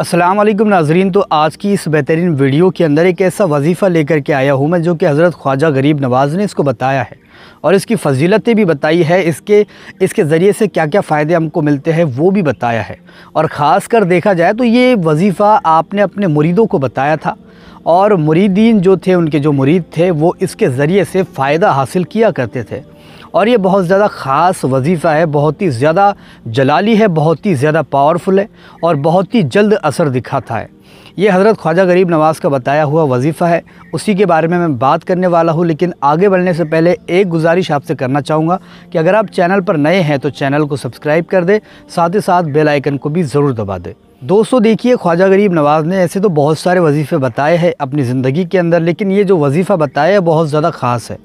असलम नाजरीन तो आज की इस बेहतरीन वीडियो के अंदर एक ऐसा वजीफ़ा लेकर के आया हूँ मैं जो कि हज़रत ख्वाजा गरीब नवाज़ ने इसको बताया है और इसकी फजीलतें भी बताई है इसके इसके ज़रिए से क्या क्या फ़ायदे हमको मिलते हैं वो भी बताया है और ख़ास कर देखा जाए तो ये वजीफ़ा आपने अपने मुरीदों को बताया था और मुरीदीन जो थे उनके जो मुरीद थे वो इसके ज़रिए से फ़ायदा हासिल किया करते थे और ये बहुत ज़्यादा ख़ास वजीफ़ा है बहुत ही ज़्यादा जलाली है बहुत ही ज़्यादा पावरफुल है और बहुत ही जल्द असर दिखाता है ये हज़रत ख्वाजा गरीब नवाज़ का बताया हुआ वजीफ़ा है उसी के बारे में मैं बात करने वाला हूँ लेकिन आगे बढ़ने से पहले एक गुजारिश आपसे करना चाहूँगा कि अगर आप चैनल पर नए हैं तो चैनल को सब्सक्राइब कर दें साथ ही साथ बेल आइकन को भी ज़रूर दबा दें दोस्तों देखिए ख्वाजा गरीब नवाज़ ने ऐसे तो बहुत सारे वजीफ़े बताए हैं अपनी ज़िंदगी के अंदर लेकिन ये जो वजीफ़ा बताया है बहुत ज़्यादा ख़ास है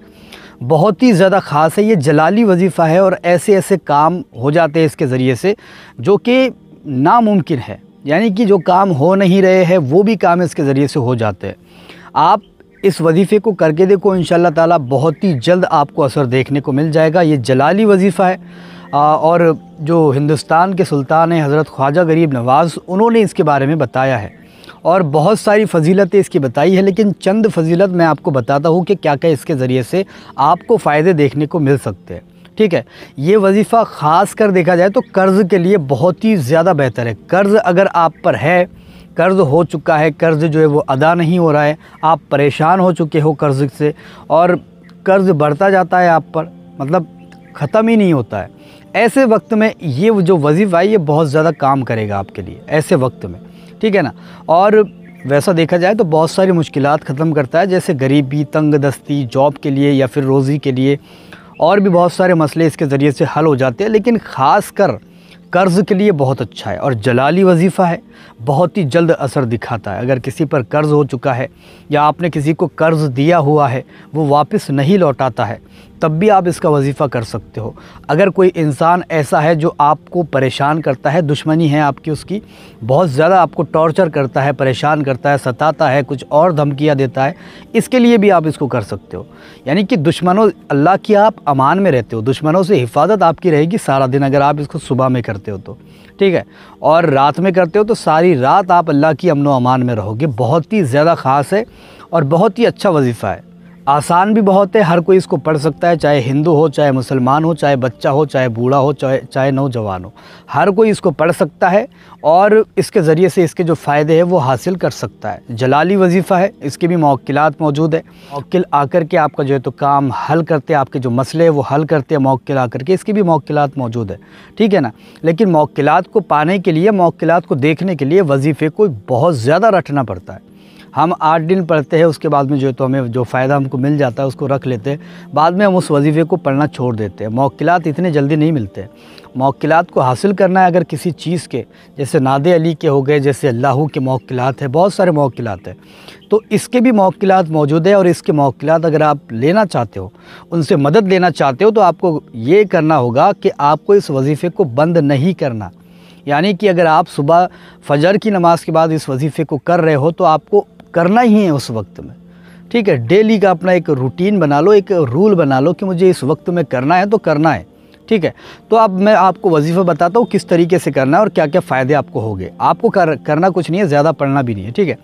बहुत ही ज़्यादा ख़ास है ये जलाली वजीफ़ा है और ऐसे ऐसे काम हो जाते हैं इसके ज़रिए से जो कि नामुमकिन है यानी कि जो काम हो नहीं रहे हैं वो भी काम इसके ज़रिए से हो जाते हैं आप इस वजीफ़े को करके देखो इन ताला बहुत ही जल्द आपको असर देखने को मिल जाएगा ये जलाली वजीफ़ा है और जो हिंदुस्तान के सुल्तान हैं हज़रत ख्वाजा गरीब नवाज़ उन्होंने इसके बारे में बताया है और बहुत सारी फजीलतें इसकी बताई है लेकिन चंद फजीलत मैं आपको बताता हूँ कि क्या क्या इसके ज़रिए से आपको फ़ायदे देखने को मिल सकते हैं ठीक है ये वजीफ़ा ख़ास कर देखा जाए तो कर्ज़ के लिए बहुत ही ज़्यादा बेहतर है कर्ज़ अगर आप पर है कर्ज़ हो चुका है कर्ज़ जो है वो अदा नहीं हो रहा है आप परेशान हो चुके हो कर्ज़ से और कर्ज़ बढ़ता जाता है आप पर मतलब ख़त्म ही नहीं होता है ऐसे वक्त में ये जो वजीफ़ा है ये बहुत ज़्यादा काम करेगा आपके लिए ऐसे वक्त में ठीक है ना और वैसा देखा जाए तो बहुत सारी मुश्किल ख़त्म करता है जैसे गरीबी तंग दस्ती जॉब के लिए या फिर रोज़ी के लिए और भी बहुत सारे मसले इसके ज़रिए से हल हो जाते हैं लेकिन ख़ास कर कर्ज़ के लिए बहुत अच्छा है और जलाली वजीफ़ा है बहुत ही जल्द असर दिखाता है अगर किसी पर कर्ज़ हो चुका है या आपने किसी को कर्ज़ दिया हुआ है वो वापस नहीं लौटाता है तब भी आप इसका वजीफ़ा कर सकते हो अगर कोई इंसान ऐसा है जो आपको परेशान करता है दुश्मनी है आपकी उसकी बहुत ज़्यादा आपको टॉर्चर करता है परेशान करता है सताता है कुछ और धमकियाँ देता है इसके लिए भी आप इसको कर सकते हो यानी कि दुश्मनों अल्लाह की आप अमान में रहते हो दुश्मनों से हिफाजत आपकी रहेगी सारा दिन अगर आप इसको सुबह में करते हो तो ठीक है और रात में करते हो तो सारी रात आप अल्लाह की अमन व अमान में रहोगे बहुत ही ज़्यादा ख़ास है और बहुत ही अच्छा वजीफ़ा है आसान भी बहुत है हर कोई इसको पढ़ सकता है चाहे हिंदू हो चाहे मुसलमान हो चाहे बच्चा हो चाहे बूढ़ा हो चाहे चाहे नौजवान हो हर कोई इसको पढ़ सकता है और इसके ज़रिए से इसके जो फ़ायदे हैं वो हासिल कर सकता है जलाली वजीफ़ा है इसके भी मौक़िलात मौजूद है मौक़िल आकर के आपका जो है तो काम हल करते हैं आपके जो मसले हैं वो हल करते हैं मौक़िल आकर के इसके भी मौक़िलात मौजूद है ठीक है ना लेकिन मौकिलत को पाने के लिए मौकिलत को देखने के लिए वजीफ़े को बहुत ज़्यादा रटना पड़ता है हम आठ दिन पढ़ते हैं उसके बाद में जो तो हमें जो फ़ायदा हमको मिल जाता है उसको रख लेते हैं बाद में हम उस वजीफ़े को पढ़ना छोड़ देते हैं मौक़ात इतने जल्दी नहीं मिलते मौकिलत को हासिल करना है अगर किसी चीज़ के जैसे नादे अली के हो गए जैसे अल्लाह के मौक़ात है बहुत सारे मौक़ात हैं तो इसके भी मौकिलत मौजूद है और इसके मौक़ात अगर आप लेना चाहते हो उनसे मदद लेना चाहते हो तो आपको ये करना होगा कि आपको इस वजीफ़े को बंद नहीं करना यानी कि अगर आप सुबह फजर की नमाज़ के बाद इस वजीफ़े को कर रहे हो तो आपको करना ही है उस वक्त में ठीक है डेली का अपना एक रूटीन बना लो एक रूल बना लो कि मुझे इस वक्त में करना है तो करना है ठीक है तो अब मैं आपको वजीफ़ा बताता हूँ किस तरीके से करना है और क्या क्या फ़ायदे आपको होंगे आपको कर, करना कुछ नहीं है ज़्यादा पढ़ना भी नहीं है ठीक है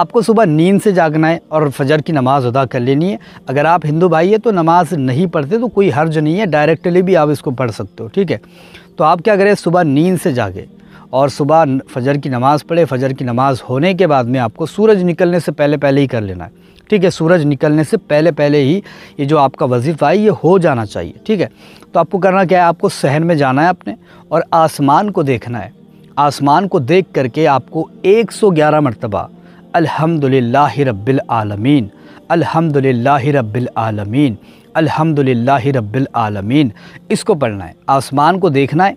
आपको सुबह नींद से जागना है और फजर की नमाज़ अदा कर लेनी है अगर आप हिंदू भाई है तो नमाज़ नहीं पढ़ते तो कोई हर्ज नहीं है डायरेक्टली भी आप इसको पढ़ सकते हो ठीक है तो आप क्या करें सुबह नींद से जागे और सुबह फजर की नमाज़ पढ़े फजर की नमाज़ होने के बाद में आपको सूरज निकलने से पहले पहले ही कर लेना है ठीक है सूरज निकलने से पहले पहले ही ये जो आपका वजीफ़ा है ये हो जाना चाहिए ठीक है तो आपको करना क्या है आपको सहन में जाना है आपने और आसमान को देखना है आसमान को देख करके आपको 111 सौ ग्यारह मरतबा अलहमदिल्ला रबालमीन अलहमदिल्ला रबालमीन अलहमदिल्ला रबालमीन इसको पढ़ना है आसमान को देखना है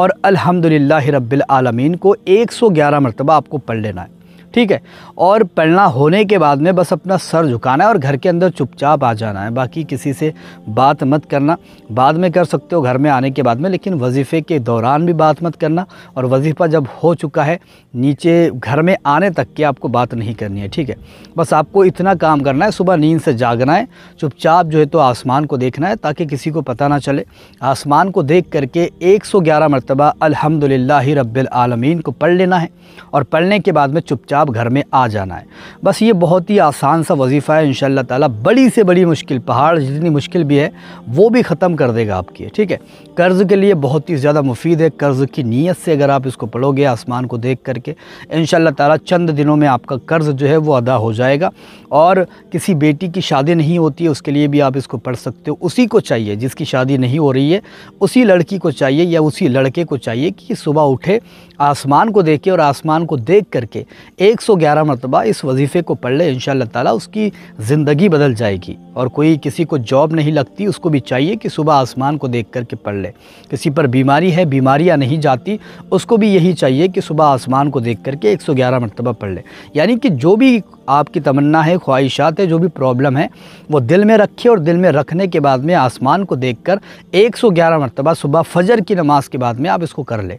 और अल्हम्दुलिल्लाह रब्बिल को 111 मरतबा आपको पढ़ लेना है ठीक है और पढ़ना होने के बाद में बस अपना सर झुकाना है और घर के अंदर चुपचाप आ जाना है बाकी किसी से बात मत करना बाद में कर सकते हो घर में आने के बाद में लेकिन वजीफ़े के दौरान भी बात मत करना और वजीफ़ा जब हो चुका है नीचे घर में आने तक की आपको बात नहीं करनी है ठीक है बस आपको इतना काम करना है सुबह नींद से जागना है चुपचाप जो है तो आसमान को देखना है ताकि किसी को पता ना चले आसमान को देख करके एक सौ ग्यारह मरतबा अलहमदिल्ला रब्बिल आलमीन को पढ़ लेना है और पढ़ने के बाद में चुपचाप चुपचाप घर में आ जाना है बस ये बहुत ही आसान सा वजीफ़ा है इन ताला बड़ी से बड़ी मुश्किल पहाड़ जितनी मुश्किल भी है वो भी ख़त्म कर देगा आपकी ठीक है कर्ज़ के लिए बहुत ही ज़्यादा मुफीद है कर्ज़ की नीयत से अगर आप इसको पढ़ोगे आसमान को देख करके इन ताला चंद दिनों में आपका कर्ज़ जो है वो अदा हो जाएगा और किसी बेटी की शादी नहीं होती है उसके लिए भी आप इसको पढ़ सकते हो उसी को चाहिए जिसकी शादी नहीं हो रही है उसी लड़की को चाहिए या उसी लड़के को चाहिए कि सुबह उठे आसमान को देखे और आसमान को देख करके 111 मरतबा इस वजीफ़े को पढ़ ले इन ताला उसकी ज़िंदगी बदल जाएगी और कोई किसी को जॉब नहीं लगती उसको भी चाहिए कि सुबह आसमान को देख कर के पढ़ ले किसी पर बीमारी है बीमारियाँ नहीं जाती उसको भी यही चाहिए कि सुबह आसमान को देख करके एक सौ ग्यारह मरतबा पढ़ ले यानी कि जो भी आपकी तमन्ना है ख्वाहिशात है जो भी प्रॉब्लम है वो दिल में रखे और दिल में रखने के बाद में आसमान को देख कर एक सौ ग्यारह मरतबा सुबह फ़जर की नमाज़ के बाद में आप इसको कर लें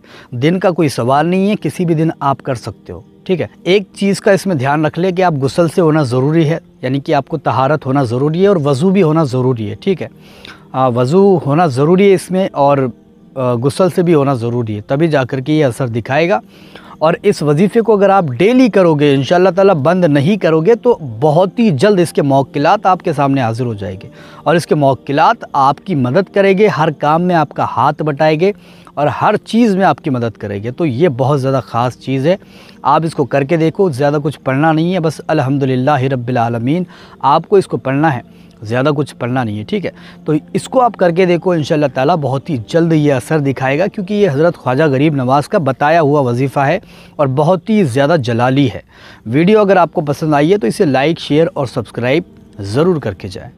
दिन का कोई सवाल नहीं है किसी भी दिन आप कर सकते हो ठीक है एक चीज़ का इसमें ध्यान रख लें कि आप गुसल से होना ज़रूरी है यानी कि आपको तहारत होना ज़रूरी है और वज़ू भी होना ज़रूरी है ठीक है वज़ू होना ज़रूरी है इसमें और गुसल से भी होना ज़रूरी है तभी जा कर के ये असर दिखाएगा और इस वजीफ़े को अगर आप डेली करोगे इन ताला बंद नहीं करोगे तो बहुत ही जल्द इसके मौक़िलात आपके सामने हाज़िर हो जाएंगे और इसके मौक़िलात आपकी मदद करेंगे हर काम में आपका हाथ बटाएंगे और हर चीज़ में आपकी मदद करेंगे तो ये बहुत ज़्यादा ख़ास चीज़ है आप इसको करके देखो ज़्यादा कुछ पढ़ना नहीं है बस अलहमदिल्ला रबालमीन आपको इसको पढ़ना है ज़्यादा कुछ पढ़ना नहीं है ठीक है तो इसको आप करके देखो इन ताला बहुत ही जल्द ये असर दिखाएगा क्योंकि ये हज़रत ख्वाजा गरीब नवाज़ का बताया हुआ वजीफ़ा है और बहुत ही ज़्यादा जलाली है वीडियो अगर आपको पसंद आई है तो इसे लाइक शेयर और सब्सक्राइब ज़रूर करके जाए